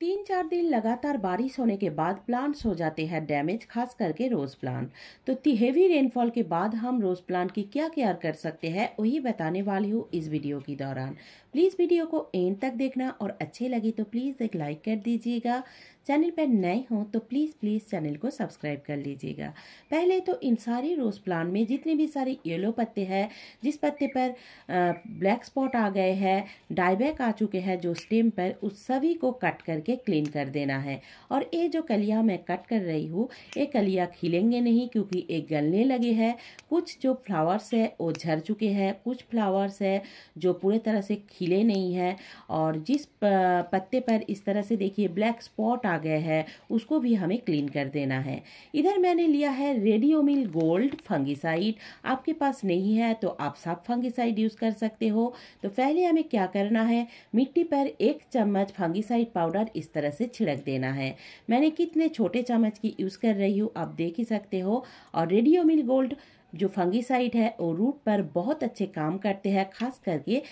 तीन चार दिन लगातार बारिश होने के बाद प्लांट्स हो जाते हैं डैमेज खास करके रोज़ प्लांट तो हेवी रेनफॉल के बाद हम रोज़ प्लांट की क्या केयर कर सकते हैं वही बताने वाली हूँ इस वीडियो के दौरान प्लीज़ वीडियो को एंड तक देखना और अच्छे लगे तो प्लीज़ एक लाइक कर दीजिएगा चैनल पर नए हों तो प्लीज़ प्लीज़ चैनल को सब्सक्राइब कर लीजिएगा पहले तो इन सारे रोज़ प्लांट में जितने भी सारे येलो पत्ते हैं जिस पत्ते पर ब्लैक स्पॉट आ गए हैं डायबैक आ चुके हैं जो स्टेम पर उस सभी को कट करके करके क्लीन कर देना है और ये जो कलिया मैं कट कर रही हूँ ये कलिया खिलेंगे नहीं क्योंकि ये गलने लगे हैं कुछ जो फ्लावर्स है वो झर चुके हैं कुछ फ्लावर्स है जो पूरे तरह से खिले नहीं है और जिस पत्ते पर इस तरह से देखिए ब्लैक स्पॉट आ गए हैं उसको भी हमें क्लीन कर देना है इधर मैंने लिया है रेडियोमिल गोल्ड फंगिसाइड आपके पास नहीं है तो आप सब फंगिसाइड यूज़ कर सकते हो तो पहले हमें क्या करना है मिट्टी पर एक चम्मच फंगिसाइड पाउडर इस तरह से छिड़क देना है मैंने कितने छोटे चम्मच की यूज़ कर रही हूँ आप देख ही सकते हो और रेडियो मिल गोल्ड जो फंगिसाइड है वो रूट पर बहुत अच्छे काम करते हैं खास करके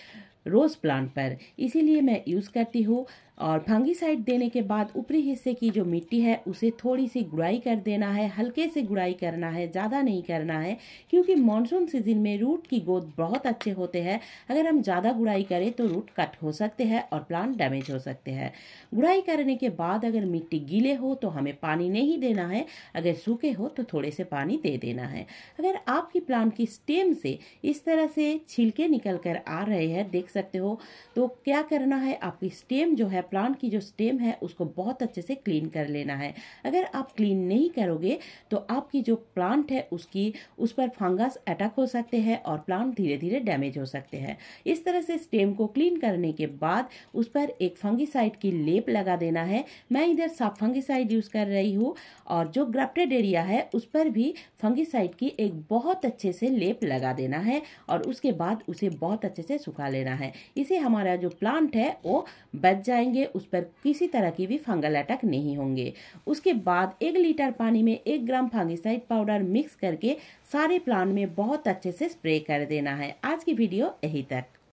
रोज़ प्लांट पर इसीलिए मैं यूज़ करती हूँ और फंगीसाइड देने के बाद ऊपरी हिस्से की जो मिट्टी है उसे थोड़ी सी गुड़ाई कर देना है हल्के से गुड़ाई करना है ज़्यादा नहीं करना है क्योंकि मानसून सीजन में रूट की ग्रोथ बहुत अच्छे होते हैं अगर हम ज़्यादा गुड़ाई करें तो रूट कट हो सकते हैं और प्लांट डैमेज हो सकते हैं गुड़ाई करने के बाद अगर मिट्टी गीले हो तो हमें पानी नहीं देना है अगर सूखे हो तो थोड़े से पानी दे देना है अगर आपकी प्लांट की स्टेम से इस तरह से छिलके निकल कर आ रहे हैं देख सकते हो तो क्या करना है आपकी स्टेम जो है प्लांट की जो स्टेम है उसको बहुत अच्छे से क्लीन कर लेना है अगर आप क्लीन नहीं करोगे तो आपकी जो प्लांट है उसकी उस पर फंगस अटैक हो सकते हैं और प्लांट धीरे धीरे डैमेज हो सकते हैं इस तरह से स्टेम को क्लीन करने के बाद उस पर एक फंगिसाइड की लेप लगा देना है मैं इधर साफ फंगिसाइड यूज़ कर रही हूँ और जो ग्राफ्टेड एरिया है उस पर भी फंगिसाइड की एक बहुत अच्छे से लेप लगा देना है और उसके बाद उसे बहुत अच्छे से सुखा लेना है इसे हमारा जो प्लांट है वो बच जाएंगे होंगे उस पर किसी तरह की भी फंगल अटैक नहीं होंगे उसके बाद एक लीटर पानी में एक ग्राम फंगिसाइड पाउडर मिक्स करके सारे प्लांट में बहुत अच्छे से स्प्रे कर देना है आज की वीडियो यही तक